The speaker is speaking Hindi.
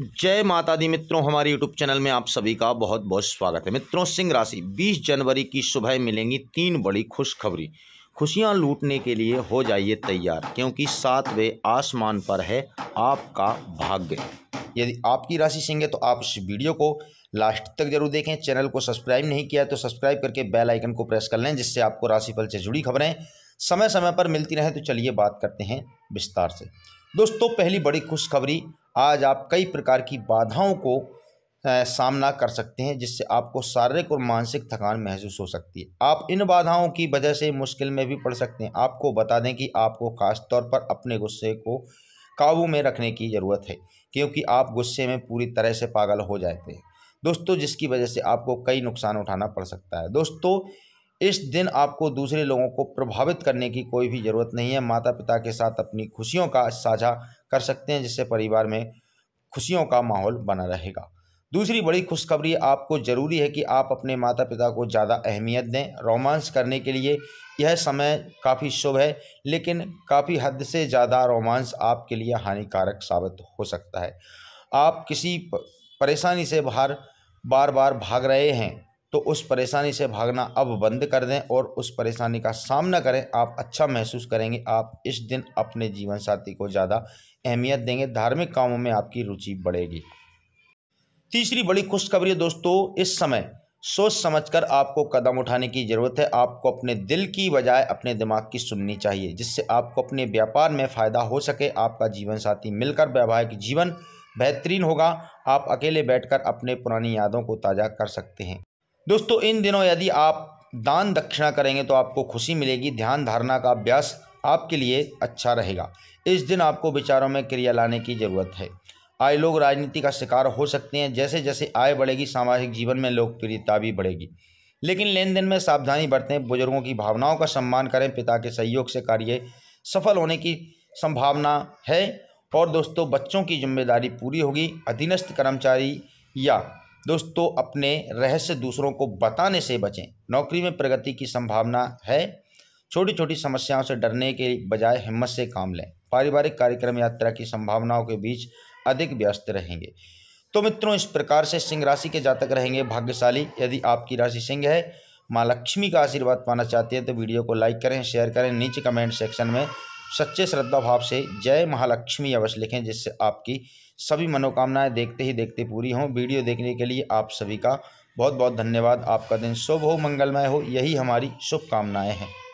जय माता दी मित्रों हमारे यूट्यूब चैनल में आप सभी का बहुत बहुत स्वागत है मित्रों सिंह राशि 20 जनवरी की सुबह मिलेंगी तीन बड़ी खुशखबरी खुशियां लूटने के लिए हो जाइए तैयार क्योंकि सातवें आसमान पर है आपका भाग्य यदि आपकी राशि सिंह है तो आप इस वीडियो को लास्ट तक जरूर देखें चैनल को सब्सक्राइब नहीं किया तो सब्सक्राइब करके बेल आइकन को प्रेस कर लें जिससे आपको राशिफल से जुड़ी खबरें समय समय पर मिलती रहें तो चलिए बात करते हैं विस्तार से दोस्तों पहली बड़ी खुशखबरी आज आप कई प्रकार की बाधाओं को सामना कर सकते हैं जिससे आपको शारीरिक और मानसिक थकान महसूस हो सकती है आप इन बाधाओं की वजह से मुश्किल में भी पड़ सकते हैं आपको बता दें कि आपको खास तौर पर अपने गुस्से को काबू में रखने की ज़रूरत है क्योंकि आप गुस्से में पूरी तरह से पागल हो जाते हैं दोस्तों जिसकी वजह से आपको कई नुकसान उठाना पड़ सकता है दोस्तों इस दिन आपको दूसरे लोगों को प्रभावित करने की कोई भी ज़रूरत नहीं है माता पिता के साथ अपनी खुशियों का साझा कर सकते हैं जिससे परिवार में खुशियों का माहौल बना रहेगा दूसरी बड़ी खुशखबरी आपको ज़रूरी है कि आप अपने माता पिता को ज़्यादा अहमियत दें रोमांस करने के लिए यह समय काफ़ी शुभ है लेकिन काफ़ी हद से ज़्यादा रोमांस आपके लिए हानिकारक साबित हो सकता है आप किसी परेशानी से बाहर बार बार भाग रहे हैं तो उस परेशानी से भागना अब बंद कर दें और उस परेशानी का सामना करें आप अच्छा महसूस करेंगे आप इस दिन अपने जीवन साथी को ज़्यादा अहमियत देंगे धार्मिक कामों में आपकी रुचि बढ़ेगी तीसरी बड़ी खुशखबरी दोस्तों इस समय सोच समझकर आपको कदम उठाने की ज़रूरत है आपको अपने दिल की बजाय अपने दिमाग की सुननी चाहिए जिससे आपको अपने व्यापार में फ़ायदा हो सके आपका जीवन साथी मिलकर वैवाहिक जीवन बेहतरीन होगा आप अकेले बैठकर अपने पुरानी यादों को ताज़ा कर सकते हैं दोस्तों इन दिनों यदि आप दान दक्षिणा करेंगे तो आपको खुशी मिलेगी ध्यान धारणा का अभ्यास आपके लिए अच्छा रहेगा इस दिन आपको विचारों में क्रिया लाने की ज़रूरत है आए लोग राजनीति का शिकार हो सकते हैं जैसे जैसे आय बढ़ेगी सामाजिक जीवन में लोकप्रियता भी बढ़ेगी लेकिन लेन देन में सावधानी बरतें बुजुर्गों की भावनाओं का सम्मान करें पिता के सहयोग से कार्य सफल होने की संभावना है और दोस्तों बच्चों की जिम्मेदारी पूरी होगी अधीनस्थ कर्मचारी या दोस्तों अपने रहस्य दूसरों को बताने से बचें नौकरी में प्रगति की संभावना है छोटी छोटी समस्याओं से डरने के बजाय हिम्मत से काम लें पारिवारिक कार्यक्रम यात्रा की संभावनाओं के बीच अधिक व्यस्त रहेंगे तो मित्रों इस प्रकार से सिंह राशि के जातक रहेंगे भाग्यशाली यदि आपकी राशि सिंह है माँ लक्ष्मी का आशीर्वाद पाना चाहते हैं तो वीडियो को लाइक करें शेयर करें नीचे कमेंट सेक्शन में सच्चे श्रद्धा भाव से जय महालक्ष्मी अवश्य लिखें जिससे आपकी सभी मनोकामनाएं देखते ही देखते पूरी हों वीडियो देखने के लिए आप सभी का बहुत बहुत धन्यवाद आपका दिन शुभ हो मंगलमय हो यही हमारी शुभकामनाएँ हैं